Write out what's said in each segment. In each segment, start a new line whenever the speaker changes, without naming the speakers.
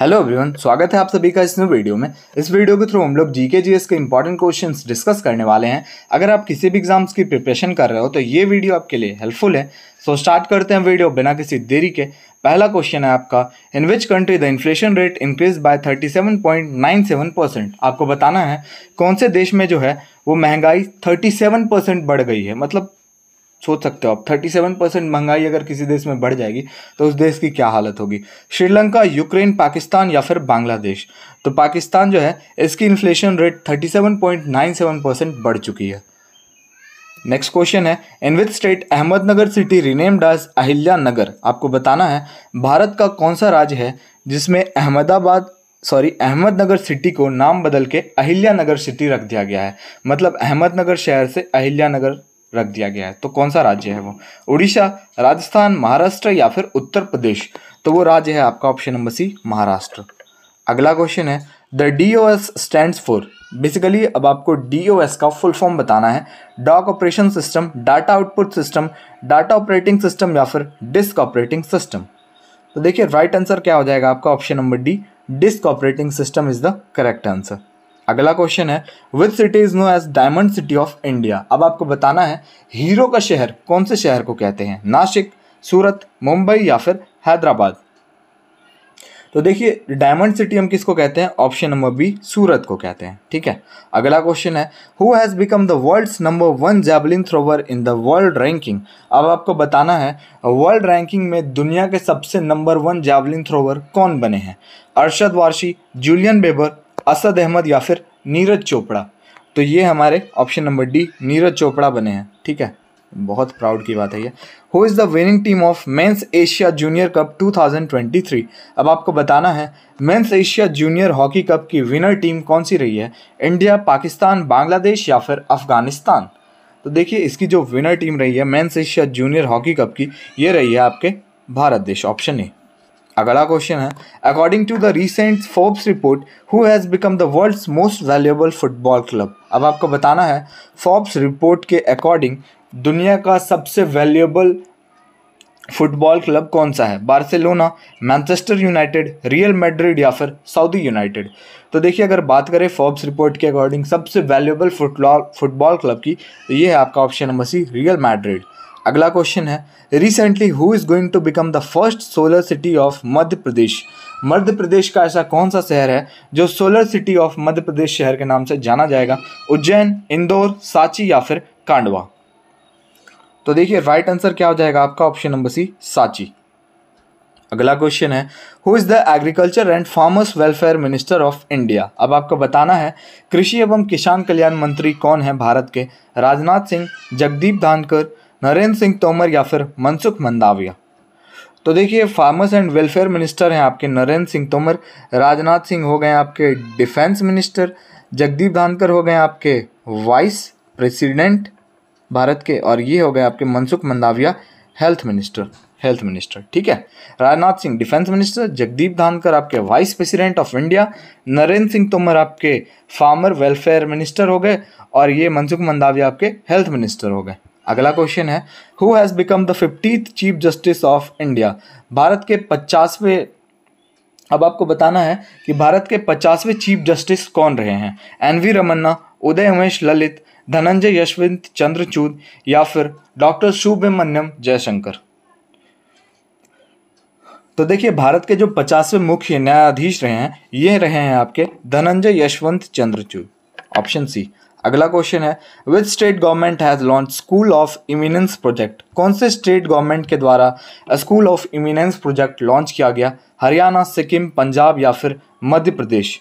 hello everyone स्वागत है आप सभी का इस वीडियो में इस वीडियो के थ्रू हम लोग जीके जीएस के इंपॉर्टेंट क्वेश्चंस डिस्कस करने वाले हैं अगर आप किसी भी एग्जाम्स की प्रिपरेशन कर रहे हो तो ये वीडियो आपके लिए हेल्पफुल है सो so स्टार्ट करते हैं वीडियो बिना किसी देरी के पहला क्वेश्चन है आपका in which country the inflation rate increase by thirty percent आपको बताना है कौन से देश में जो है वो महंगाई थर्टी परसेंट बढ़ गई है मतलब सोच सकते हो आप थर्टी सेवन परसेंट महंगाई अगर किसी देश में बढ़ जाएगी तो उस देश की क्या हालत होगी श्रीलंका यूक्रेन पाकिस्तान या फिर बांग्लादेश तो पाकिस्तान जो है इसकी inflation rate thirty seven point nine seven percent बढ़ चुकी है नेक्स्ट क्वेश्चन है in with state Ahmednagar city renamed as Ahilya Nagar आपको बताना है भारत का कौन सा राज्य है जिसमें अहमदाबाद सॉरी अहमदनगर सिटी को नाम बदल के अहिल्या नगर सिटी रख दिया गया है मतलब अहमदनगर शहर से अहिल्या नगर रख दिया गया है तो कौन सा राज्य है वो उड़ीसा राजस्थान महाराष्ट्र या फिर उत्तर प्रदेश तो वो राज्य है आपका ऑप्शन नंबर सी महाराष्ट्र अगला क्वेश्चन है the D O S stand for basically अब आपको डी ओ एस का फुल फॉर्म बताना है doc operation system data output system data operating system या फिर डिस्क ऑपरेटिंग सिस्टम तो देखिए राइट आंसर क्या हो जाएगा आपका option number D disk operating system is the correct answer अगला क्वेश्चन है which city is known as diamond city of India अब आपको बताना है हीरो का शहर कौन से शहर को कहते हैं नासिक सूरत मुंबई या फिर हैदराबाद तो देखिए डायमंड सिटी हम किसको कहते हैं ऑप्शन नंबर बी सूरत को कहते हैं ठीक है अगला क्वेश्चन है who has become the world's number one javelin thrower in the world ranking अब आपको बताना है वर्ल्ड रैंकिंग में दुनिया के सबसे नंबर वन जैवलिन थ्रोवर कौन बने हैं अरशद वारशी जूलियन बेबर असद अहमद या फिर नीरज चोपड़ा तो ये हमारे option number D Neeraj Chopra बने हैं ठीक है बहुत प्राउड की बात है ये who is the winning team of men's Asia junior cup 2023 अब आपको बताना है men's Asia junior hockey cup की विनर टीम कौन सी रही है इंडिया पाकिस्तान बांग्लादेश या फिर अफगानिस्तान तो देखिए इसकी जो विनर टीम रही है men's Asia junior hockey cup की ये रही है आपके भारत देश ऑप्शन ए अगला क्वेश्चन है according to the recent Forbes report who has become the world's most valuable football club अब आपको बताना है फोर्ब्स रिपोर्ट के अकॉर्डिंग दुनिया का सबसे वैल्यूएबल फुटबॉल क्लब कौन सा है Barcelona Manchester United Real Madrid या फिर सऊदी यूनाइटेड तो देखिए अगर बात करें फोर्ब्स रिपोर्ट के अकॉर्डिंग सबसे वैल्यूएबल फुटबॉल फुटबॉल क्लब की तो ये है आपका option number C Real Madrid अगला क्वेश्चन है recently who is going to become the first solar city of Madhya Pradesh Madhya Pradesh का ऐसा कौन सा शहर है जो solar city of Madhya Pradesh शहर के नाम से जाना जाएगा उज्जैन इंदौर सांची या फिर कांडवा तो देखिए राइट आंसर क्या हो जाएगा आपका ऑप्शन नंबर सी सांची अगला क्वेश्चन है who is the agriculture and farmers welfare minister of India अब आपको बताना है कृषि एवं किसान कल्याण मंत्री कौन है भारत के राजनाथ सिंह जगदीप धानकर नरेंद्र सिंह तोमर या फिर मनसुख मंदाविया तो देखिए फार्मर्स एंड वेलफेयर मिनिस्टर हैं आपके नरेंद्र सिंह तोमर राजनाथ सिंह हो गए आपके डिफेंस मिनिस्टर जगदीप धानकर हो गए आपके वाइस प्रेसिडेंट भारत के और ये हो गए आपके Mansukh Mandaviya health minister health minister ठीक है राजनाथ सिंह डिफेंस मिनिस्टर जगदीप धानकर आपके vice president of India Narendra Singh Tomar आपके फार्मर वेलफेयर मिनिस्टर हो गए और ये मनसुख मंदाविया आपके हेल्थ मिनिस्टर हो गए अगला क्वेश्चन है who has become the fiftieth chief justice of India Bharat के पचासवें अब आपको बताना है कि भारत के पचासवें चीफ जस्टिस कौन रहे हैं एन वी रमन्ना उदय उमेश ललित धनंजय यशवंत चंद्रचूड या फिर डॉक्टर सुब्रमण्यम जयशंकर तो देखिए भारत के जो पचासवें मुख्य न्यायाधीश रहे हैं ये रहे हैं आपके धनंजय यशवंत चंद्रचूड ऑप्शन सी अगला क्वेश्चन है which state government has launch school of eminence project कौन से स्टेट गवर्नमेंट के द्वारा school of eminence project launch किया गया हरियाणा सिक्किम पंजाब या फिर मध्य प्रदेश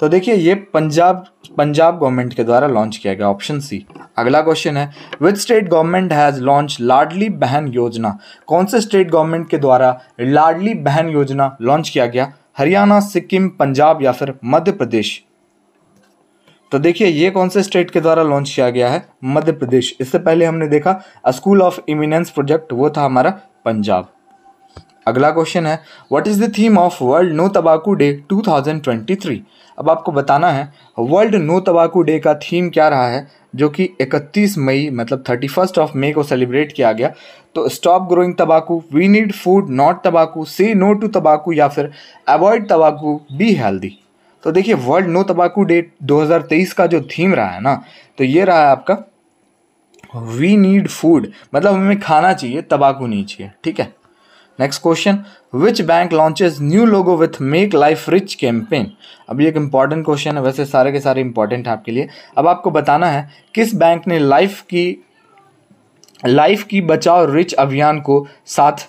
तो देखिए ये पंजाब पंजाब गवर्नमेंट के द्वारा लॉन्च किया गया ऑप्शन सी अगला क्वेश्चन है which state government has launch Ladli Behna Yojana कौन से स्टेट गवर्नमेंट के द्वारा लाडली बहन योजना लॉन्च किया गया हरियाणा सिक्किम पंजाब या फिर मध्य प्रदेश तो देखिए ये कौन से स्टेट के द्वारा लॉन्च किया गया है मध्य प्रदेश इससे पहले हमने देखा स्कूल ऑफ इमिनेंस प्रोजेक्ट वो था हमारा पंजाब अगला क्वेश्चन है what is the theme of world no tobacco day 2023 अब आपको बताना है वर्ल्ड नो तबाकू डे का थीम क्या रहा है जो कि 31 मई मतलब 31 ऑफ मई को सेलिब्रेट किया गया तो stop growing tobacco we need food not tobacco से नो टू तबाकू या फिर अवॉइड तबाकू बी हेल्दी तो देखिए वर्ल्ड नो तंबाकू डे 2023 का जो थीम रहा है ना तो ये रहा है आपका वी नीड फूड मतलब हमें खाना चाहिए तंबाकू नहीं चाहिए ठीक है next question which bank launches new logo with make life rich campaign अब ये एक इंपॉर्टेंट क्वेश्चन है वैसे सारे के सारे इंपॉर्टेंट हैं आपके लिए अब आपको बताना है किस बैंक ने लाइफ की लाइफ की बचाओ रिच अभियान को साथ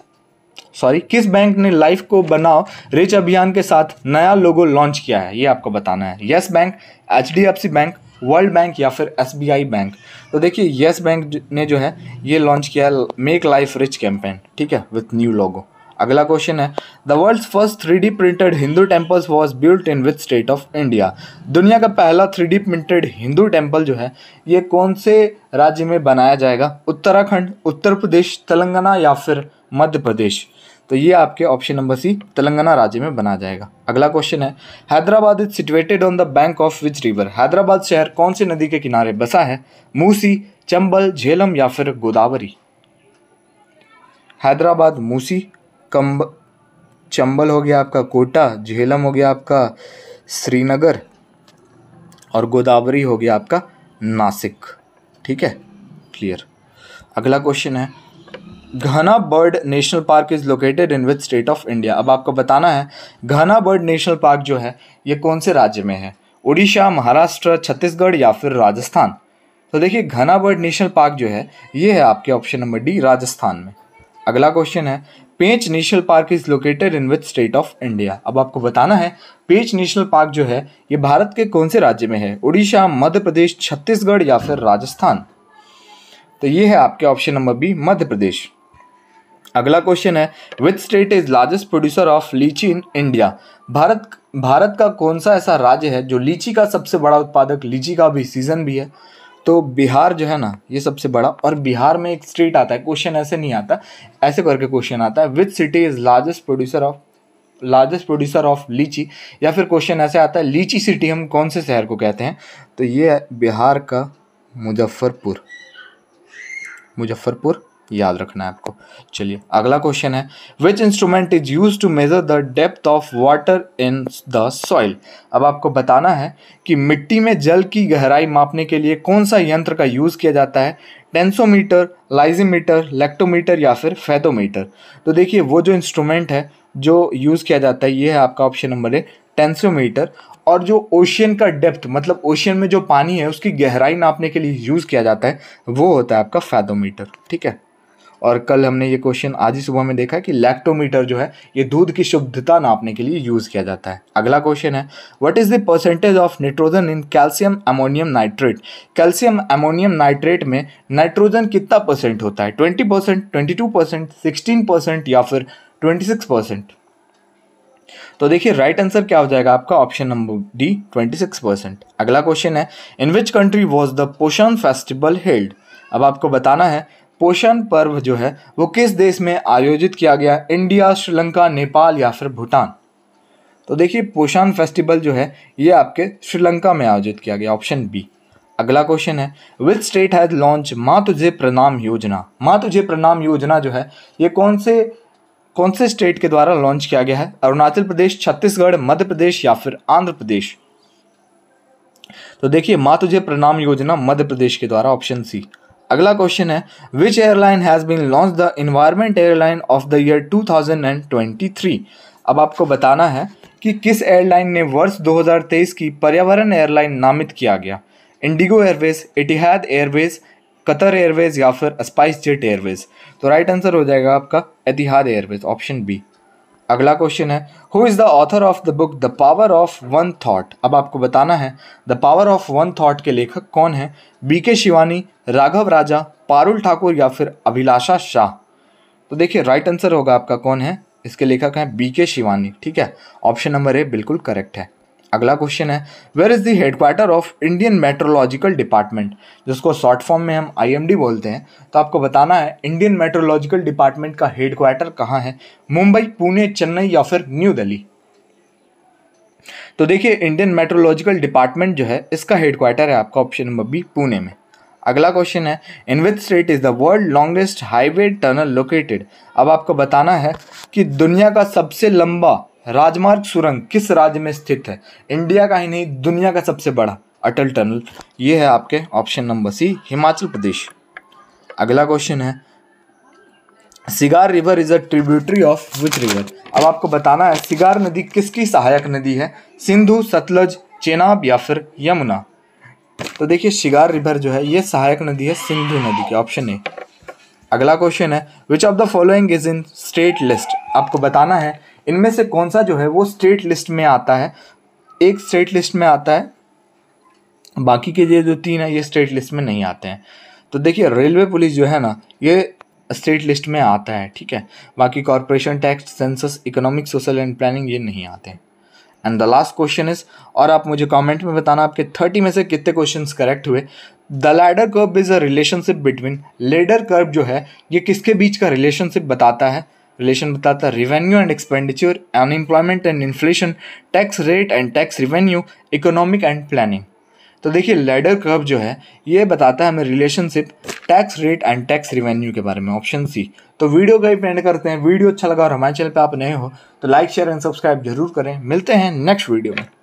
सॉरी किस बैंक ने लाइफ को बनाओ रिच अभियान के साथ नया लोगो लॉन्च किया है ये आपको बताना है yes bank H bank world bank या फिर एस बैंक तो देखिए येस बैंक ने जो है ये लॉन्च किया है मेक लाइफ रिच कैंपेन ठीक है विथ न्यू लोगो अगला क्वेश्चन है the world first three D printed Hindu temples was built in with state of India दुनिया का पहला three D printed Hindu temple जो है ये कौन से राज्य में बनाया जाएगा उत्तराखंड उत्तर प्रदेश तेलंगाना या फिर मध्य प्रदेश तो ये आपके ऑप्शन नंबर सी तेलंगाना राज्य में बना जाएगा अगला क्वेश्चन है Hyderabad is situated on the bank of which river Hyderabad शहर कौन से नदी के किनारे बसा है मूसी चंबल झेलम या फिर गोदावरी हैदराबाद मूसी कंब चंबल हो गया आपका कोटा झेलम हो गया आपका श्रीनगर और गोदावरी हो गया आपका नासिक ठीक है क्लियर अगला क्वेश्चन है Ghana bird national park is located in which state of India अब आपको बताना है घना बर्ड नेशनल पार्क जो है ये कौन से राज्य में है उड़ीसा महाराष्ट्र छत्तीसगढ़ या फिर राजस्थान तो देखिए घना बर्ड नेशनल पार्क जो है ये है आपके ऑप्शन नंबर डी राजस्थान में अगला क्वेश्चन है Pench national park is located in which state of India अब आपको बताना है पेंच नेशनल पार्क जो है ये भारत के कौन से राज्य में है उड़ीसा मध्य प्रदेश छत्तीसगढ़ या फिर राजस्थान तो ये है आपके option number B Madhya Pradesh अगला क्वेश्चन है which state is largest producer of litchi in India Bharat Bharat का कौन सा ऐसा राज्य है जो लीची का सबसे बड़ा उत्पादक लीची का भी सीजन भी है तो बिहार जो है ना ये सबसे बड़ा और बिहार में एक स्टेट आता है क्वेश्चन ऐसे नहीं आता ऐसे करके क्वेश्चन आता है which city is largest producer of largest producer of litchi या फिर क्वेश्चन ऐसे आता है लीची सिटी हम कौन से शहर को कहते हैं तो ये है बिहार का मुजफ्फरपुर मुजफ्फरपुर याद रखना है आपको चलिए अगला क्वेश्चन है which instrument is use to measure the depth of water in the soil अब आपको बताना है कि मिट्टी में जल की गहराई मापने के लिए कौन सा यंत्र का यूज़ किया जाता है टेंसोमीटर लाइजीमीटर लेक्टोमीटर या फिर फैदोमीटर तो देखिए वो जो इंस्ट्रूमेंट है जो यूज़ किया जाता है ये है आपका ऑप्शन नंबर ए टेंसोमीटर और जो ओशियन का डेप्थ मतलब ओशियन में जो पानी है उसकी गहराई नापने के लिए यूज़ किया जाता है वो होता है आपका फैदोमीटर ठीक है और कल हमने ये क्वेश्चन आज ही सुबह में देखा कि लैक्टोमीटर जो है ये दूध की शुद्धता नापने के लिए यूज़ किया जाता है अगला क्वेश्चन है what is the percentage of nitrogen in calcium ammonium nitrate calcium ammonium nitrate में नाइट्रोजन कितना परसेंट होता है twenty percent twenty two percent sixteen percent या फिर ट्वेंटी सिक्स परसेंट तो देखिए राइट आंसर क्या हो जाएगा आपका option number D twenty six percent अगला क्वेश्चन है in which country was the Poshan festival held अब आपको बताना है पोषण पर्व जो है वो किस देश में आयोजित किया गया इंडिया श्रीलंका नेपाल या फिर भूटान तो देखिए पोषण फेस्टिवल जो है ये आपके श्रीलंका में आयोजित किया गया ऑप्शन बी अगला क्वेश्चन है विच स्टेट हैज लॉन्च माँ तुझे प्रणाम योजना माँ तुझे प्रणाम योजना जो है ये कौन से कौन से स्टेट के द्वारा लॉन्च किया गया है अरुणाचल प्रदेश छत्तीसगढ़ मध्य प्रदेश या फिर आंध्र प्रदेश तो देखिए माँ तुझे प्रणाम योजना मध्य प्रदेश के द्वारा ऑप्शन सी अगला क्वेश्चन है which airline has been launch the environment airline of the year 2023 अब आपको बताना है कि किस एयरलाइन ने वर्ष 2023 की पर्यावरण एयरलाइन नामित किया गया IndiGo airways Etihad airways Qatar airways या फिर स्पाइस जेट एयरवेज तो राइट आंसर हो जाएगा आपका एतिहाद एयरवेज ऑप्शन बी अगला क्वेश्चन है who is the author of the book the power of one thought अब आपको बताना है the power of one thought के लेखक कौन है बी के शिवानी राघव राजा पारुल ठाकुर या फिर अभिलाषा शाह तो देखिए राइट आंसर होगा आपका कौन है इसके लेखक हैं बी के शिवानी ठीक है ऑप्शन नंबर ए बिल्कुल करेक्ट है अगला क्वेश्चन है where is the headquarter of Indian meteorological department जिसको शॉर्ट फॉर्म में हम आईएमडी बोलते हैं तो आपको बताना है इंडियन मेट्रोलॉजिकल डिपार्टमेंट का हेडक्वार्टर कहाँ है मुंबई पुणे चेन्नई या फिर न्यू दिल्ली तो देखिए इंडियन मेट्रोलॉजिकल डिपार्टमेंट जो है इसका हेडक्वार्टर है आपका ऑप्शन नंबर बी पुणे में अगला क्वेश्चन है in which state is the world longest highway tunnel located अब आपको बताना है कि दुनिया का सबसे लंबा राजमार्ग सुरंग किस राज्य में स्थित है इंडिया का ही नहीं दुनिया का सबसे बड़ा अटल टनल ये है आपके option number C Himachal Pradesh अगला क्वेश्चन है Sigar river is a tributary of which river अब आपको बताना है सिगार नदी किसकी सहायक नदी है सिंधु सतलज चेनाब या फिर यमुना तो देखिए शिगार रिवर जो है ये सहायक नदी है सिंधु नदी की ऑप्शन ए अगला क्वेश्चन है which of the following is in state list आपको बताना है इनमें से कौन सा जो है वो स्टेट लिस्ट में आता है एक स्टेट लिस्ट में आता है बाकी के ये जो तीन है ये स्टेट लिस्ट में नहीं आते हैं तो देखिए रेलवे पुलिस जो है ना ये स्टेट लिस्ट में आता है ठीक है बाकी corporation tax census economic social and planning ये नहीं आते हैं and the last question is और आप मुझे कमेंट में बताना आपके थर्टी में से कितने क्वेश्चन करेक्ट हुए the Laffer curve is a relationship between Laffer curve जो है ये किसके बीच का रिलेशनशिप बताता है रिलेशन बताता है revenue and expenditure unemployment and inflation tax rate and tax revenue economic and planning तो देखिए लेडर कर्व जो है ये बताता है हमें relationship tax rate and tax revenue के बारे में ऑप्शन सी तो वीडियो का ही पेंड करते हैं वीडियो अच्छा लगा और हमारे चैनल पर आप नए हो तो लाइक शेयर एंड सब्सक्राइब जरूर करें मिलते हैं नेक्स्ट वीडियो में